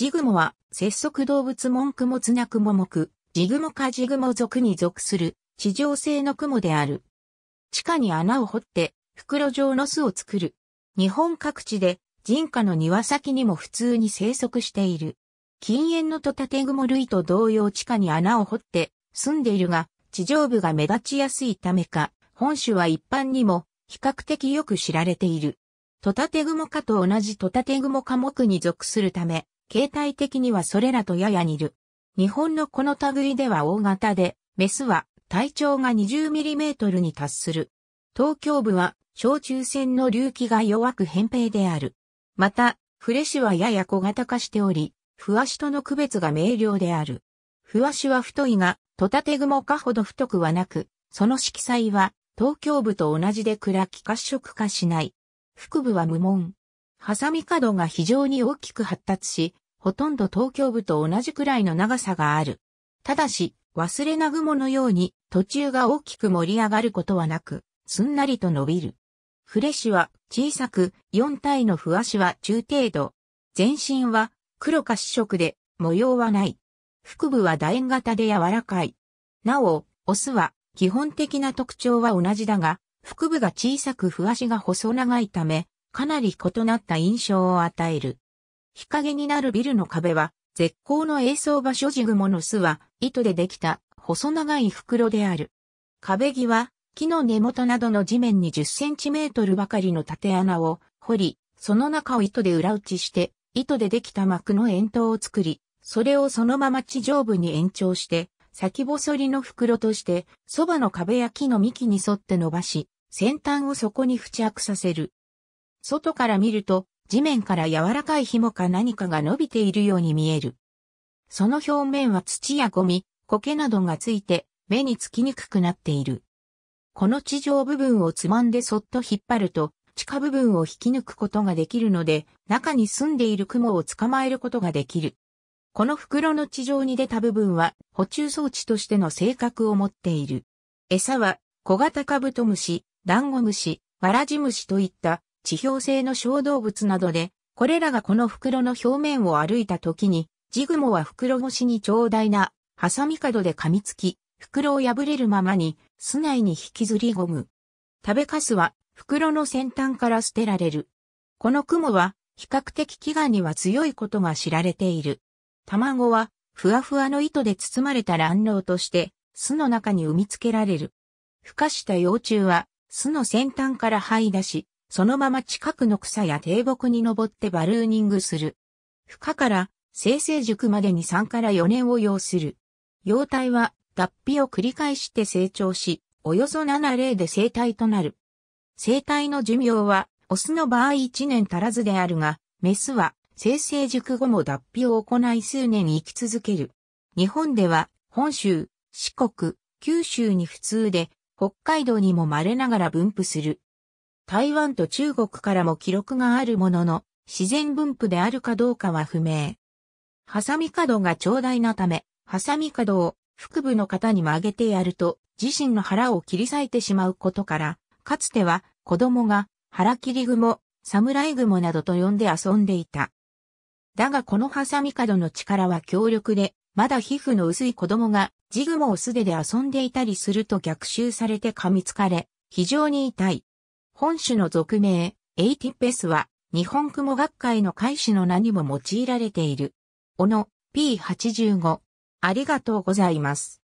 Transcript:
ジグモは、節足動物ナクモモ目、ジグモかジグモ属に属する、地上性の雲である。地下に穴を掘って、袋状の巣を作る。日本各地で、人家の庭先にも普通に生息している。禁煙のトタテグモ類と同様地下に穴を掘って、住んでいるが、地上部が目立ちやすいためか、本種は一般にも、比較的よく知られている。トタテグモ科と同じトタテグモ科目に属するため、形態的にはそれらとやや似る。日本のこの類では大型で、メスは体長が 20mm に達する。東京部は小中線の隆起が弱く扁平である。また、フレシはやや小型化しており、ふわしとの区別が明瞭である。ふわしは太いが、トタテグモかほど太くはなく、その色彩は東京部と同じで暗き褐色化しない。腹部は無紋。ハサミ角が非常に大きく発達し、ほとんど東京部と同じくらいの長さがある。ただし、忘れな雲のように途中が大きく盛り上がることはなく、すんなりと伸びる。フレッシュは小さく、4体の不足は中程度。全身は黒か紫色で模様はない。腹部は楕円型で柔らかい。なお、オスは基本的な特徴は同じだが、腹部が小さく不足が細長いため、かなり異なった印象を与える。日陰になるビルの壁は、絶好の映像場所ジグモの巣は、糸でできた、細長い袋である。壁際、木の根元などの地面に10センチメートルばかりの縦穴を掘り、その中を糸で裏打ちして、糸でできた膜の円筒を作り、それをそのまま地上部に延長して、先細りの袋として、そばの壁や木の幹に沿って伸ばし、先端をそこに付着させる。外から見ると、地面から柔らかい紐か何かが伸びているように見える。その表面は土やゴミ、苔などがついて目につきにくくなっている。この地上部分をつまんでそっと引っ張ると地下部分を引き抜くことができるので中に住んでいる雲を捕まえることができる。この袋の地上に出た部分は補充装置としての性格を持っている。餌は小型カブトムシ、ダンゴムシ、ワラジムシといった地表性の小動物などで、これらがこの袋の表面を歩いた時に、ジグモは袋越しに長大な、ハサミ角で噛みつき、袋を破れるままに、巣内に引きずり込む。食べかすは、袋の先端から捨てられる。この雲は、比較的飢餓には強いことが知られている。卵は、ふわふわの糸で包まれた卵卵として、巣の中に産み付けられる。孵化した幼虫は、巣の先端から這い出し、そのまま近くの草や低木に登ってバルーニングする。孵化から生成熟までに3から4年を要する。幼体は脱皮を繰り返して成長し、およそ7例で生体となる。生体の寿命は、オスの場合1年足らずであるが、メスは生成熟後も脱皮を行い数年生き続ける。日本では、本州、四国、九州に普通で、北海道にも稀ながら分布する。台湾と中国からも記録があるものの、自然分布であるかどうかは不明。ハサミ角が長大なため、ハサミ角を腹部の方に曲げてやると、自身の腹を切り裂いてしまうことから、かつては子供が腹切り雲、侍雲などと呼んで遊んでいた。だがこのハサミ角の力は強力で、まだ皮膚の薄い子供がジグモを素手で遊んでいたりすると逆襲されて噛みつかれ、非常に痛い。本種の俗名、エイティペスは、日本雲学会の会士の名にも用いられている。小野 P85。ありがとうございます。